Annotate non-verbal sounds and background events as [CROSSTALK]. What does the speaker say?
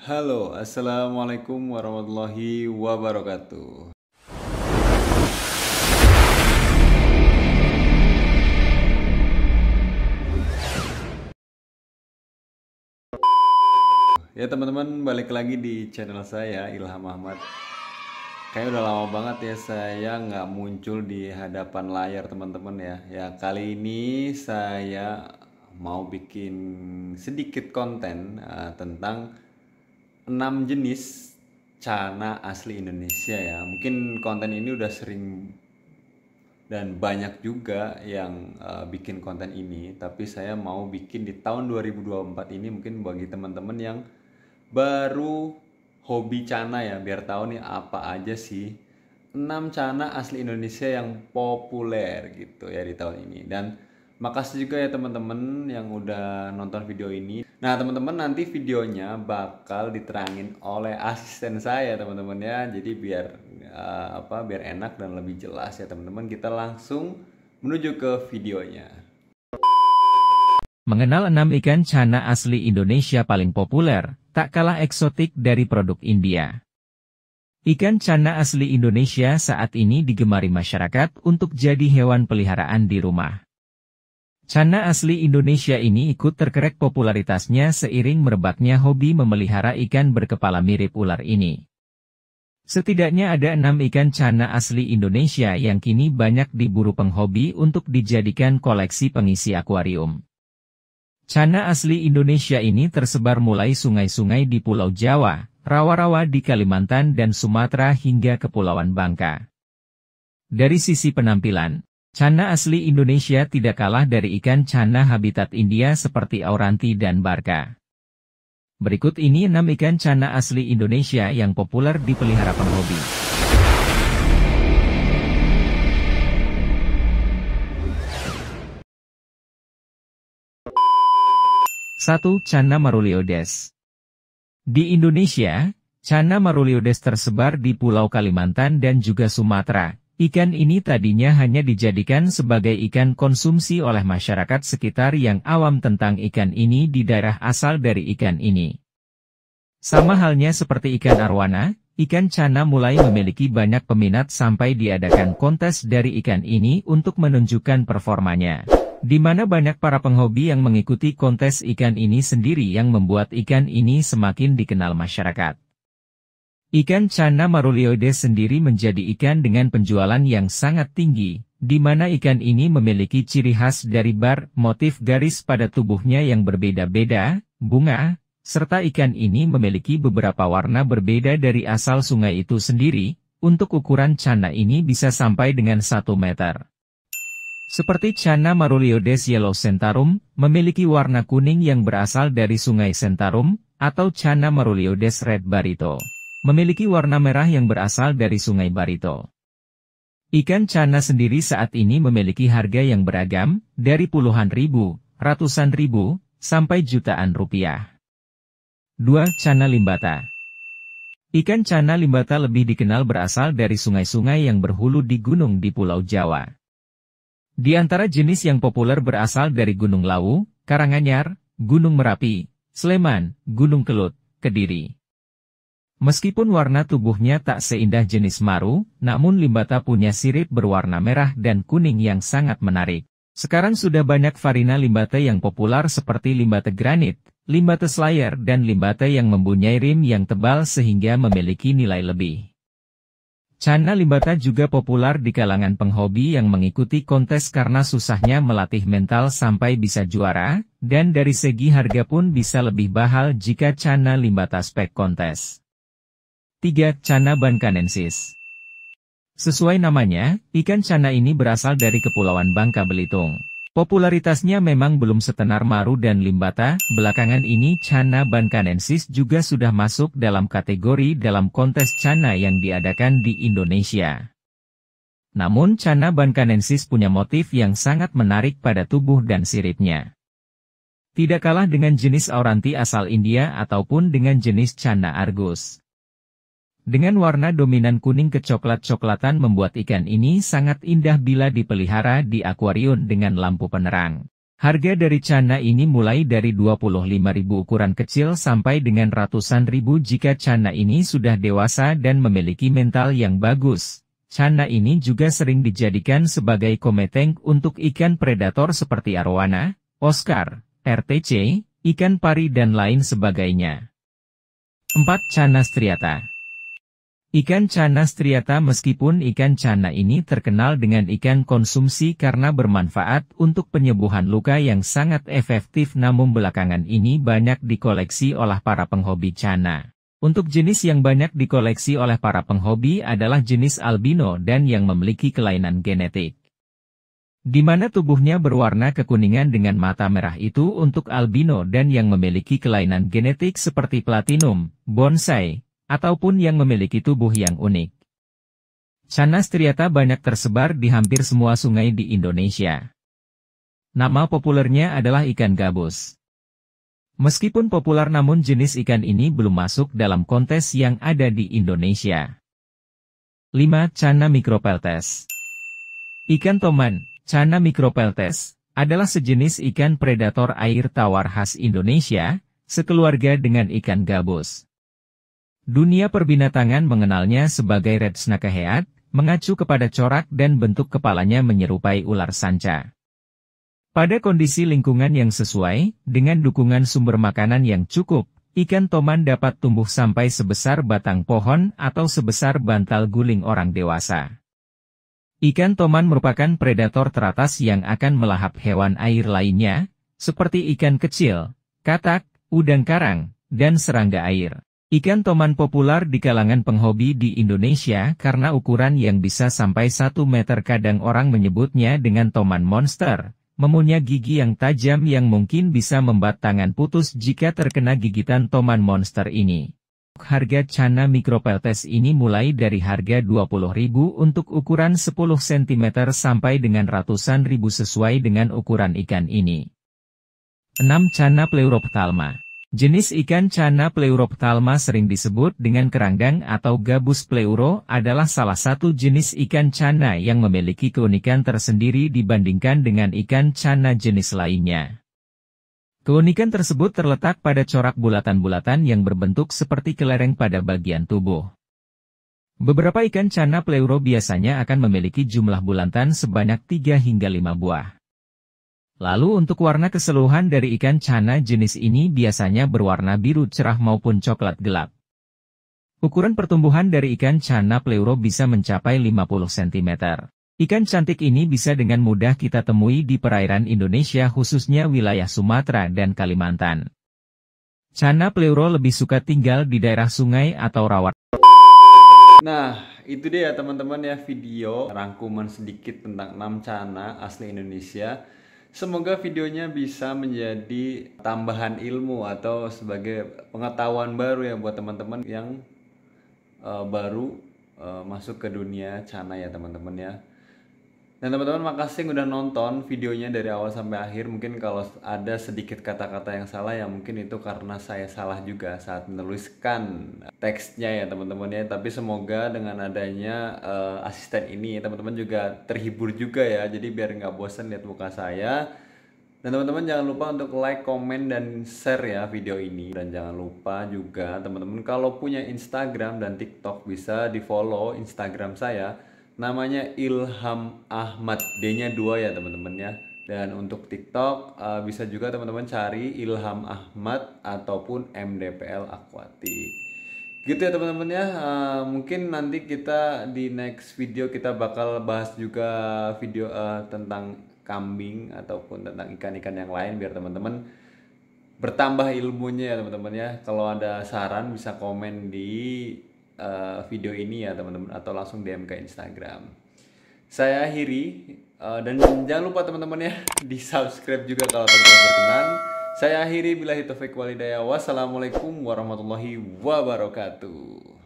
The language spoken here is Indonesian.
Halo, assalamualaikum warahmatullahi wabarakatuh. Ya teman-teman balik lagi di channel saya Ilham Ahmad Kayaknya udah lama banget ya saya nggak muncul di hadapan layar teman-teman ya Ya kali ini saya mau bikin sedikit konten uh, tentang 6 jenis cana asli Indonesia ya. Mungkin konten ini udah sering dan banyak juga yang uh, bikin konten ini, tapi saya mau bikin di tahun 2024 ini mungkin bagi teman-teman yang baru hobi cana ya, biar tahu nih apa aja sih 6 cana asli Indonesia yang populer gitu ya di tahun ini. Dan Makasih juga ya teman-teman yang udah nonton video ini. Nah teman-teman nanti videonya bakal diterangin oleh asisten saya teman-teman ya. Jadi biar uh, apa biar enak dan lebih jelas ya teman-teman. Kita langsung menuju ke videonya. Mengenal enam ikan cana asli Indonesia paling populer, tak kalah eksotik dari produk India. Ikan cana asli Indonesia saat ini digemari masyarakat untuk jadi hewan peliharaan di rumah. Cana asli Indonesia ini ikut terkerek popularitasnya seiring merebaknya hobi memelihara ikan berkepala mirip ular ini. Setidaknya ada enam ikan cana asli Indonesia yang kini banyak diburu penghobi untuk dijadikan koleksi pengisi akuarium. Cana asli Indonesia ini tersebar mulai sungai-sungai di Pulau Jawa, rawa-rawa di Kalimantan dan Sumatera hingga Kepulauan Bangka. Dari sisi penampilan, Cana asli Indonesia tidak kalah dari ikan cana habitat India seperti auranti dan barka. Berikut ini 6 ikan cana asli Indonesia yang populer dipelihara penghobi. Satu, Cana maruliodes. Di Indonesia, Cana maruliodes tersebar di Pulau Kalimantan dan juga Sumatera, Ikan ini tadinya hanya dijadikan sebagai ikan konsumsi oleh masyarakat sekitar yang awam tentang ikan ini di daerah asal dari ikan ini. Sama halnya seperti ikan arwana, ikan cana mulai memiliki banyak peminat sampai diadakan kontes dari ikan ini untuk menunjukkan performanya. Di mana banyak para penghobi yang mengikuti kontes ikan ini sendiri yang membuat ikan ini semakin dikenal masyarakat. Ikan channa marulioides sendiri menjadi ikan dengan penjualan yang sangat tinggi, di mana ikan ini memiliki ciri khas dari bar, motif garis pada tubuhnya yang berbeda-beda, bunga, serta ikan ini memiliki beberapa warna berbeda dari asal sungai itu sendiri, untuk ukuran channa ini bisa sampai dengan 1 meter. Seperti channa maruliodes yellow centarum, memiliki warna kuning yang berasal dari sungai centarum, atau channa maruliodes red barito memiliki warna merah yang berasal dari Sungai Barito. Ikan cana sendiri saat ini memiliki harga yang beragam, dari puluhan ribu, ratusan ribu, sampai jutaan rupiah. 2. Cana limbata Ikan cana limbata lebih dikenal berasal dari sungai-sungai yang berhulu di gunung di Pulau Jawa. Di antara jenis yang populer berasal dari Gunung Lawu, Karanganyar, Gunung Merapi, Sleman, Gunung Kelut, Kediri. Meskipun warna tubuhnya tak seindah jenis maru, namun limbata punya sirip berwarna merah dan kuning yang sangat menarik. Sekarang sudah banyak varina limbata yang populer seperti limbata granit, limbata slayer dan limbata yang mempunyai rim yang tebal sehingga memiliki nilai lebih. Cana limbata juga populer di kalangan penghobi yang mengikuti kontes karena susahnya melatih mental sampai bisa juara, dan dari segi harga pun bisa lebih bahal jika cana limbata spek kontes. 3. Cana bankanensis Sesuai namanya, ikan cana ini berasal dari Kepulauan Bangka Belitung. Popularitasnya memang belum setenar maru dan limbata, belakangan ini cana bankanensis juga sudah masuk dalam kategori dalam kontes cana yang diadakan di Indonesia. Namun cana bankanensis punya motif yang sangat menarik pada tubuh dan siripnya. Tidak kalah dengan jenis auranti asal India ataupun dengan jenis cana argus. Dengan warna dominan kuning kecoklat-coklatan membuat ikan ini sangat indah bila dipelihara di akuarium dengan lampu penerang. Harga dari cana ini mulai dari ribu ukuran kecil sampai dengan ratusan ribu jika cana ini sudah dewasa dan memiliki mental yang bagus. Cana ini juga sering dijadikan sebagai kometeng untuk ikan predator seperti arowana, oscar, RTC, ikan pari dan lain sebagainya. 4. Cana striata Ikan cana striata meskipun ikan cana ini terkenal dengan ikan konsumsi karena bermanfaat untuk penyembuhan luka yang sangat efektif namun belakangan ini banyak dikoleksi oleh para penghobi cana. Untuk jenis yang banyak dikoleksi oleh para penghobi adalah jenis albino dan yang memiliki kelainan genetik. Di mana tubuhnya berwarna kekuningan dengan mata merah itu untuk albino dan yang memiliki kelainan genetik seperti platinum, bonsai, ataupun yang memiliki tubuh yang unik. ternyata banyak tersebar di hampir semua sungai di Indonesia. Nama populernya adalah ikan gabus. Meskipun populer namun jenis ikan ini belum masuk dalam kontes yang ada di Indonesia. 5. Cana micropeltes Ikan toman, Cana micropeltes, adalah sejenis ikan predator air tawar khas Indonesia, sekeluarga dengan ikan gabus. Dunia perbinatangan mengenalnya sebagai Red Snakehead, mengacu kepada corak dan bentuk kepalanya menyerupai ular sanca. Pada kondisi lingkungan yang sesuai, dengan dukungan sumber makanan yang cukup, ikan toman dapat tumbuh sampai sebesar batang pohon atau sebesar bantal guling orang dewasa. Ikan toman merupakan predator teratas yang akan melahap hewan air lainnya, seperti ikan kecil, katak, udang karang, dan serangga air. Ikan toman populer di kalangan penghobi di Indonesia karena ukuran yang bisa sampai 1 meter kadang orang menyebutnya dengan toman monster, memunya gigi yang tajam yang mungkin bisa membuat tangan putus jika terkena gigitan toman monster ini. Harga cana micropeltes ini mulai dari harga 20.000 untuk ukuran 10 cm sampai dengan ratusan ribu sesuai dengan ukuran ikan ini. 6. Cana pleuroptalma Jenis ikan cana pleuroptalma sering disebut dengan keranggang atau gabus pleuro adalah salah satu jenis ikan cana yang memiliki keunikan tersendiri dibandingkan dengan ikan cana jenis lainnya. Keunikan tersebut terletak pada corak bulatan-bulatan yang berbentuk seperti kelereng pada bagian tubuh. Beberapa ikan cana pleuro biasanya akan memiliki jumlah bulatan sebanyak 3 hingga 5 buah. Lalu untuk warna keseluruhan dari ikan cana jenis ini biasanya berwarna biru cerah maupun coklat gelap. Ukuran pertumbuhan dari ikan cana pleuro bisa mencapai 50 cm. Ikan cantik ini bisa dengan mudah kita temui di perairan Indonesia khususnya wilayah Sumatera dan Kalimantan. Cana pleuro lebih suka tinggal di daerah sungai atau rawat. Nah, itu dia ya teman-teman ya video rangkuman sedikit tentang 6 cana asli Indonesia Semoga videonya bisa menjadi tambahan ilmu atau sebagai pengetahuan baru ya buat teman-teman yang uh, baru uh, masuk ke dunia cana ya teman-teman ya. Dan teman-teman makasih yang udah nonton videonya dari awal sampai akhir. Mungkin kalau ada sedikit kata-kata yang salah ya mungkin itu karena saya salah juga saat menuliskan teksnya ya teman-teman ya. Tapi semoga dengan adanya uh, asisten ini teman-teman juga terhibur juga ya. Jadi biar nggak bosan lihat muka saya. Dan teman-teman jangan lupa untuk like, komen, dan share ya video ini. Dan jangan lupa juga teman-teman kalau punya Instagram dan TikTok bisa di follow Instagram saya namanya Ilham Ahmad D-nya dua ya teman-teman ya dan untuk TikTok uh, bisa juga teman-teman cari Ilham Ahmad ataupun MDPL Aquatic gitu ya teman-teman ya uh, mungkin nanti kita di next video kita bakal bahas juga video uh, tentang kambing ataupun tentang ikan-ikan yang lain biar teman-teman bertambah ilmunya ya teman-teman ya kalau ada saran bisa komen di uh, video ini ya teman-teman atau langsung DM ke Instagram. Saya akhiri uh, dan jangan lupa teman-teman ya [LAUGHS] di subscribe juga kalau teman-teman berkenan. Saya akhiri bila hitafiq walidaya. Wassalamualaikum warahmatullahi wabarakatuh.